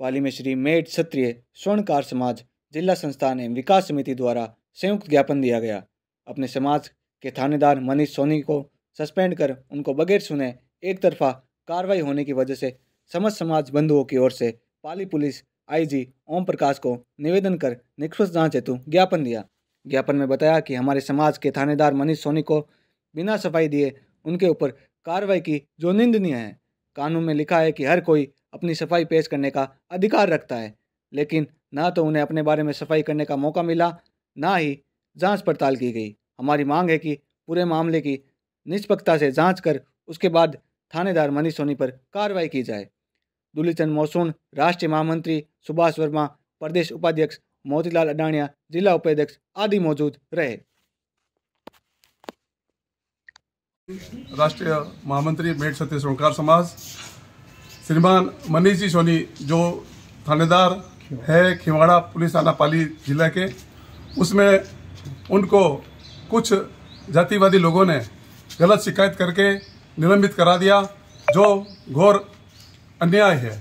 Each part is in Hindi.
पाली में श्री मेड क्षत्रिय स्वर्णकार समाज जिला संस्थान एवं विकास समिति द्वारा संयुक्त ज्ञापन दिया गया अपने समाज के थानेदार मनीष सोनी को सस्पेंड कर उनको बगैर सुने एक तरफा कार्रवाई होने की वजह से समस्त समाज बंधुओं की ओर से पाली पुलिस आईजी ओम प्रकाश को निवेदन कर निष्पक्ष जांच हेतु ज्ञापन दिया ज्ञापन में बताया कि हमारे समाज के थानेदार मनीष सोनी को बिना सफाई दिए उनके ऊपर कार्रवाई की जो निंदनीय है कानून में लिखा है कि हर कोई अपनी सफाई पेश करने का अधिकार रखता है लेकिन ना तो उन्हें अपने बारे में सफाई करने का मौका मिला ना ही जांच पड़ताल की गई हमारी मांग है कि पूरे मामले की निष्पक्षता से जांच कर उसके बाद थानेदार मनीष सोनी पर कार्रवाई की जाए दुलीचंद मौसून राष्ट्रीय महामंत्री सुभाष वर्मा प्रदेश उपाध्यक्ष मोतीलाल अडाणिया जिला उपाध्यक्ष आदि मौजूद रहे राष्ट्रीय महामंत्री मेट सत्य समाज श्रीमान मनीष जी सोनी जो थानेदार है खिवाड़ा पुलिस थाना पाली जिला के उसमें उनको कुछ जातिवादी लोगों ने गलत शिकायत करके निलंबित करा दिया जो घोर अन्याय है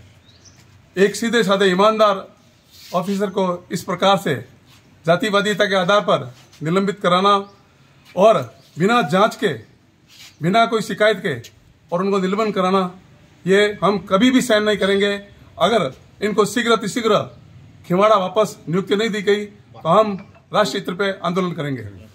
एक सीधे साधे ईमानदार ऑफिसर को इस प्रकार से जातिवादिता के आधार पर निलंबित कराना और बिना जांच के बिना कोई शिकायत के और उनको निलंबन कराना ये हम कभी भी सहन नहीं करेंगे अगर इनको शीघ्र अतिशीघ्र खिवाड़ा वापस नियुक्ति नहीं दी गई तो हम राष्ट्रीय स्तर पर आंदोलन करेंगे